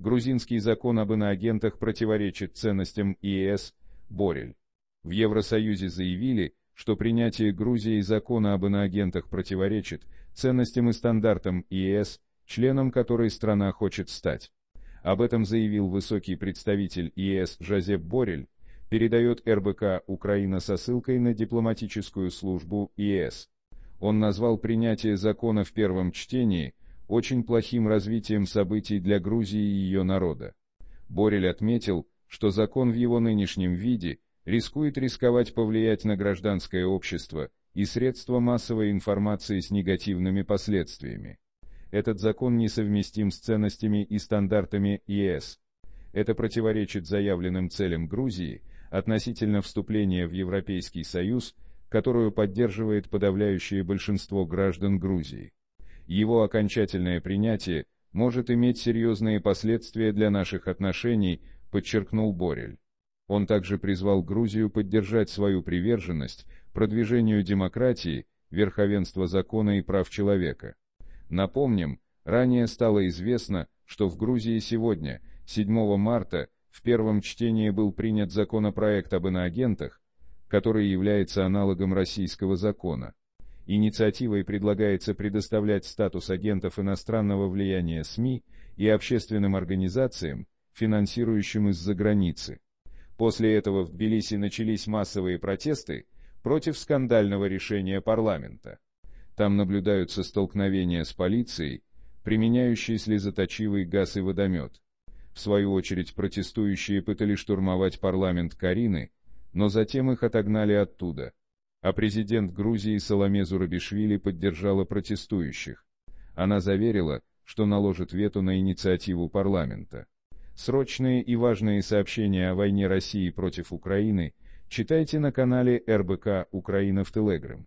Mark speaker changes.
Speaker 1: грузинский закон об иноагентах противоречит ценностям ЕС, Борель. В Евросоюзе заявили, что принятие Грузии закона об иноагентах противоречит ценностям и стандартам ЕС, членом которой страна хочет стать. Об этом заявил высокий представитель ЕС Жозеп Борель, передает РБК Украина со ссылкой на дипломатическую службу ЕС. Он назвал принятие закона в первом чтении – очень плохим развитием событий для Грузии и ее народа. Борель отметил, что закон в его нынешнем виде рискует рисковать повлиять на гражданское общество и средства массовой информации с негативными последствиями. Этот закон несовместим с ценностями и стандартами ЕС. Это противоречит заявленным целям Грузии относительно вступления в Европейский Союз, которую поддерживает подавляющее большинство граждан Грузии его окончательное принятие может иметь серьезные последствия для наших отношений, подчеркнул Борель. Он также призвал Грузию поддержать свою приверженность продвижению демократии, верховенства закона и прав человека. Напомним, ранее стало известно, что в Грузии сегодня, 7 марта, в первом чтении был принят законопроект об иноагентах, который является аналогом российского закона. Инициативой предлагается предоставлять статус агентов иностранного влияния СМИ и общественным организациям, финансирующим из-за границы. После этого в Тбилиси начались массовые протесты против скандального решения парламента. Там наблюдаются столкновения с полицией, применяющей слезоточивый газ и водомет. В свою очередь протестующие пытались штурмовать парламент Карины, но затем их отогнали оттуда – а президент Грузии Соломе Зурабишвили поддержала протестующих. Она заверила, что наложит вето на инициативу парламента. Срочные и важные сообщения о войне России против Украины читайте на канале РБК «Украина в Телеграм».